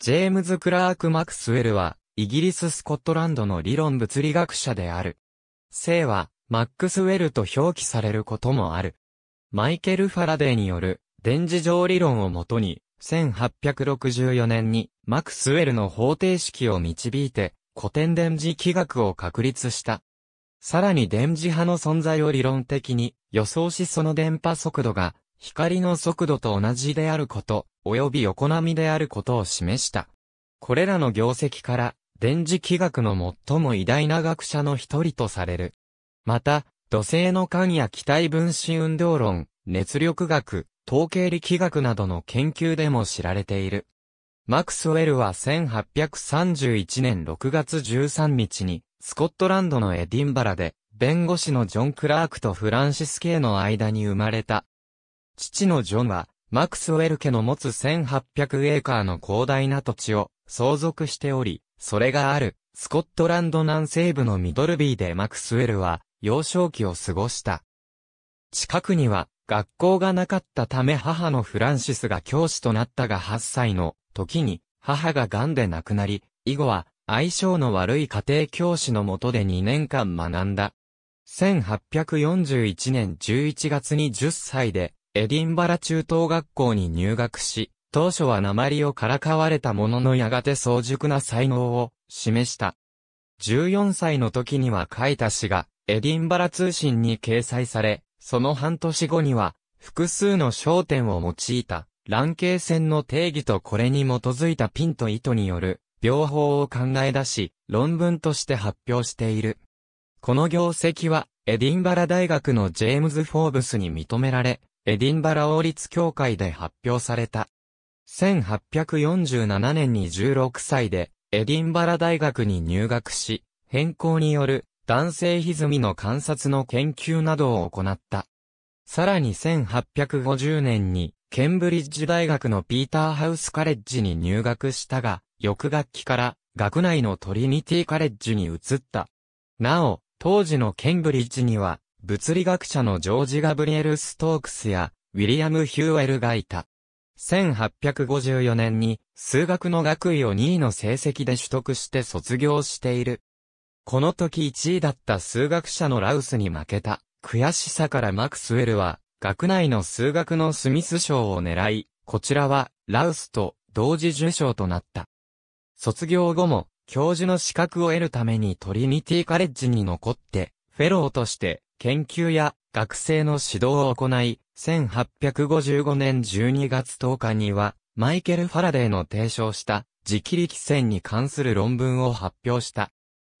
ジェームズ・クラーク・マクスウェルは、イギリス・スコットランドの理論物理学者である。姓は、マックスウェルと表記されることもある。マイケル・ファラデーによる、電磁場理論をもとに、1864年に、マクスウェルの方程式を導いて、古典電磁気学を確立した。さらに電磁波の存在を理論的に予想しその電波速度が光の速度と同じであること、及び横波であることを示した。これらの業績から、電磁気学の最も偉大な学者の一人とされる。また、土星の間や気体分子運動論、熱力学、統計力学などの研究でも知られている。マクスウェルは1831年6月13日に、スコットランドのエディンバラで、弁護士のジョン・クラークとフランシス・ケイの間に生まれた。父のジョンは、マクスウェル家の持つ1800エーカーの広大な土地を相続しており、それがある、スコットランド南西部のミドルビーでマクスウェルは、幼少期を過ごした。近くには、学校がなかったため母のフランシスが教師となったが8歳の時に、母が癌で亡くなり、以後は、相性の悪い家庭教師のもとで2年間学んだ。1841年11月に10歳で、エディンバラ中等学校に入学し、当初は鉛をからかわれたもののやがて早熟な才能を示した。14歳の時には書いた詩が、エディンバラ通信に掲載され、その半年後には、複数の焦点を用いた、乱形線の定義とこれに基づいたピンと糸による、病法を考え出し、論文として発表している。この業績は、エディンバラ大学のジェームズ・フォーブスに認められ、エディンバラ王立協会で発表された。1847年に16歳で、エディンバラ大学に入学し、変更による男性歪みの観察の研究などを行った。さらに1850年に、ケンブリッジ大学のピーターハウスカレッジに入学したが、翌学期から学内のトリニティカレッジに移った。なお、当時のケンブリッジには、物理学者のジョージ・ガブリエル・ストークスや、ウィリアム・ヒューエルがいた。1854年に、数学の学位を2位の成績で取得して卒業している。この時1位だった数学者のラウスに負けた。悔しさからマクスウェルは、学内の数学のスミス賞を狙い、こちらは、ラウスと同時受賞となった。卒業後も、教授の資格を得るためにトリニティカレッジに残って、フェローとして、研究や学生の指導を行い、1855年12月10日には、マイケル・ファラデーの提唱した磁気力線に関する論文を発表した。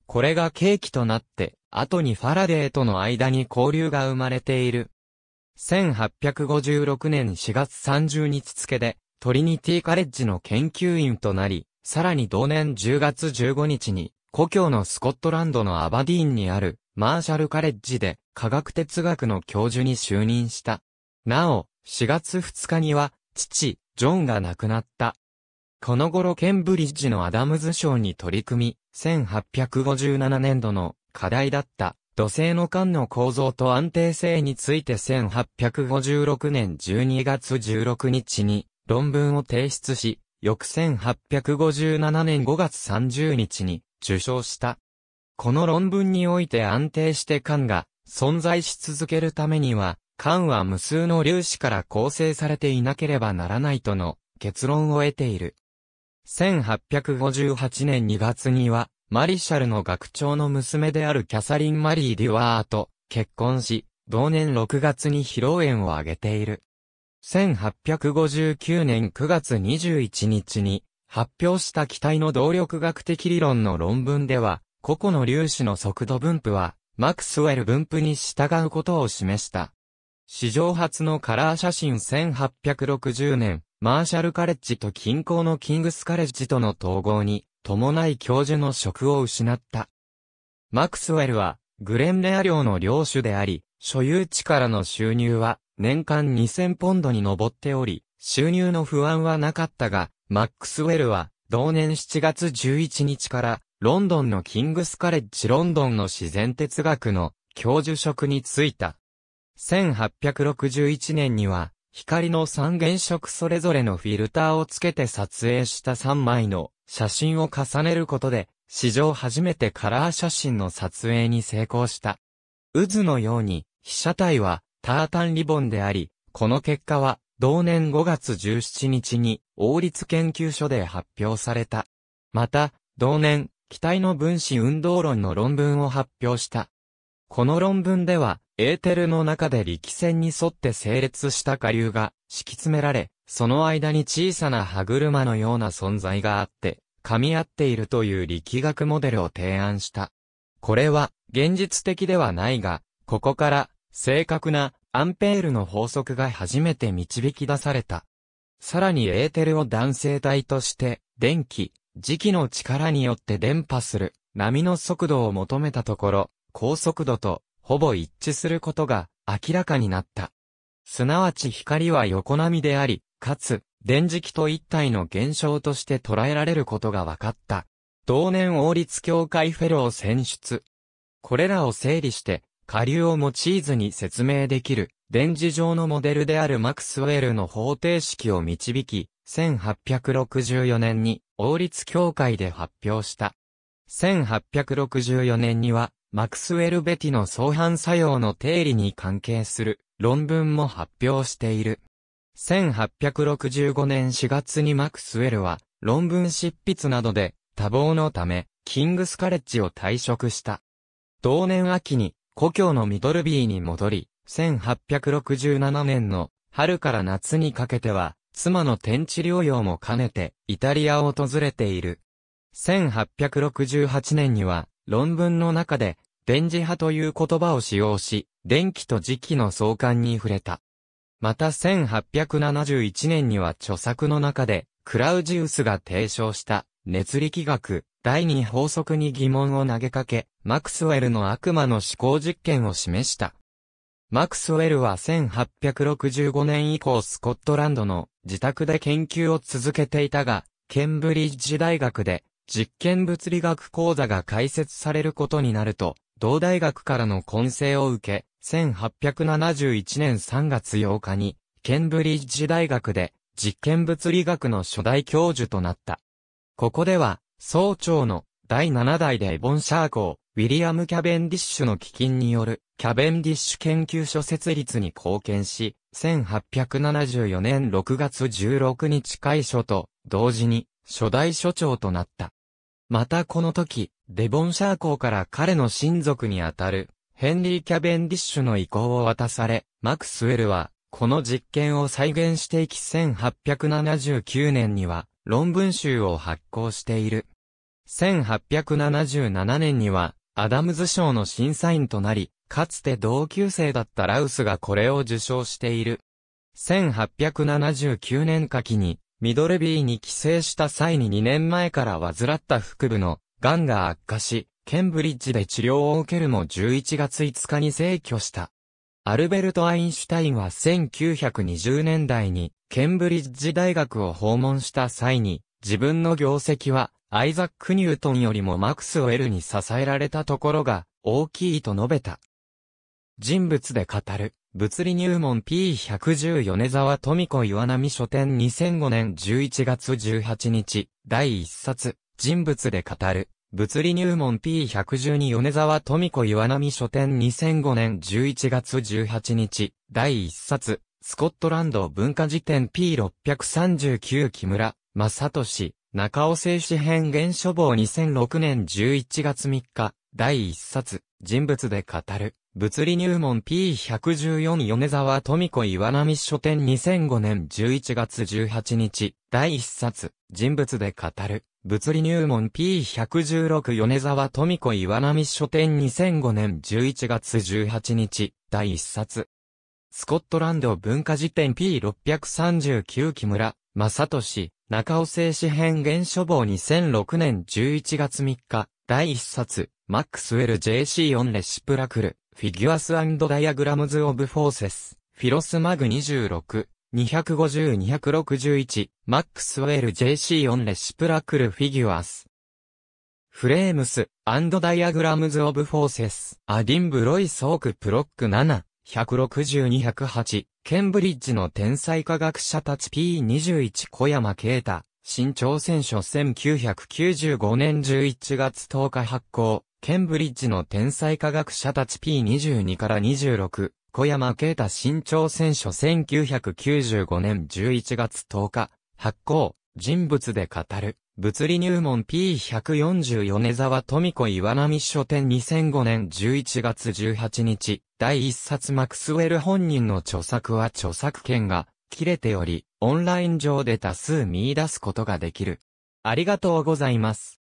これが契機となって、後にファラデーとの間に交流が生まれている。1856年4月30日付で、トリニティカレッジの研究員となり、さらに同年10月15日に、故郷のスコットランドのアバディーンにある、マーシャルカレッジで、科学哲学の教授に就任した。なお、4月2日には、父、ジョンが亡くなった。この頃ケンブリッジのアダムズ賞に取り組み、1857年度の課題だった土星の間の構造と安定性について1856年12月16日に論文を提出し、翌1857年5月30日に受賞した。この論文において安定して間が存在し続けるためには、缶は無数の粒子から構成されていなければならないとの結論を得ている。1858年2月には、マリシャルの学長の娘であるキャサリン・マリー・デュワーと結婚し、同年6月に披露宴を挙げている。1859年9月21日に発表した機体の動力学的理論の論文では、個々の粒子の速度分布はマクスウェル分布に従うことを示した。史上初のカラー写真1860年、マーシャルカレッジと近郊のキングスカレッジとの統合に、伴い教授の職を失った。マクスウェルは、グレンレア領の領主であり、所有地からの収入は、年間2000ポンドに上っており、収入の不安はなかったが、マックスウェルは、同年7月11日から、ロンドンのキングスカレッジロンドンの自然哲学の教授職に就いた。1861年には、光の三原色それぞれのフィルターをつけて撮影した三枚の写真を重ねることで、史上初めてカラー写真の撮影に成功した。渦のように、被写体はタータンリボンであり、この結果は同年5月17日に王立研究所で発表された。また、同年機体の分子運動論の論文を発表した。この論文では、エーテルの中で力線に沿って整列した下流が敷き詰められ、その間に小さな歯車のような存在があって、噛み合っているという力学モデルを提案した。これは、現実的ではないが、ここから、正確なアンペールの法則が初めて導き出された。さらにエーテルを弾性体として、電気、磁気の力によって伝播する波の速度を求めたところ、高速度とほぼ一致することが明らかになった。すなわち光は横波であり、かつ、電磁気と一体の現象として捉えられることが分かった。同年王立協会フェロー選出。これらを整理して、下流を用いずに説明できる、電磁場のモデルであるマクスウェルの方程式を導き、1864年に王立協会で発表した。1864年には、マクスウェル・ベティの相反作用の定理に関係する論文も発表している。1865年4月にマクスウェルは論文執筆などで多忙のため、キングスカレッジを退職した。同年秋に故郷のミドルビーに戻り、1867年の春から夏にかけては妻の天地療養も兼ねて、イタリアを訪れている。1868年には、論文の中で、電磁波という言葉を使用し、電気と磁気の相関に触れた。また1871年には著作の中で、クラウジウスが提唱した、熱力学、第二法則に疑問を投げかけ、マクスウェルの悪魔の思考実験を示した。マクスウェルは1865年以降スコットランドの自宅で研究を続けていたが、ケンブリッジ大学で実験物理学講座が開設されることになると、同大学からの混成を受け、1871年3月8日に、ケンブリッジ大学で実験物理学の初代教授となった。ここでは、総長の第7代でエボン・シャーー、ウィリアム・キャベンディッシュの基金によるキャベンディッシュ研究所設立に貢献し、1874年6月16日会所と同時に初代所長となった。またこの時、デボンシャー校から彼の親族にあたるヘンリー・キャベンディッシュの意向を渡され、マクスウェルはこの実験を再現していき1879年には論文集を発行している。1877年にはアダムズ賞の審査員となり、かつて同級生だったラウスがこれを受賞している。1879年夏季に、ミドルビーに帰省した際に2年前から患った腹部の癌が悪化し、ケンブリッジで治療を受けるも11月5日に逝去した。アルベルト・アインシュタインは1920年代にケンブリッジ大学を訪問した際に自分の業績はアイザック・ニュートンよりもマクスウェルに支えられたところが大きいと述べた。人物で語る、物理入門 P110 米沢富子岩波書店2005年11月18日、第1冊、人物で語る、物理入門 P112 米沢富子岩波書店2005年11月18日、第1冊、スコットランド文化辞典 P639 木村、正俊、中尾静紙編原書房2006年11月3日、第1冊、人物で語る、物理入門 P114 米沢富子岩波書店2005年11月18日、第1冊、人物で語る、物理入門 P116 米沢富子岩波書店2005年11月18日、第1冊、スコットランド文化辞典 P639 木村、正俊、中尾製紙編原書房2006年11月3日、第1冊、マックスウェル JC オンレシプラクル、フィギュアスダイアグラムズオブフォーセス、フィロスマグ26、250-261、マックスウェル JC オンレシプラクルフィギュアス。フレームス、ダイアグラムズオブフォーセス、アディンブロイソークプロック7。162-108、ケンブリッジの天才科学者たち P21 小山啓太、新朝鮮書1995年11月10日発行、ケンブリッジの天才科学者たち P22 から26、小山啓太新朝鮮書1995年11月10日、発行、人物で語る。物理入門 P144 根沢富子岩波書店2005年11月18日、第1冊マクスウェル本人の著作は著作権が切れており、オンライン上で多数見出すことができる。ありがとうございます。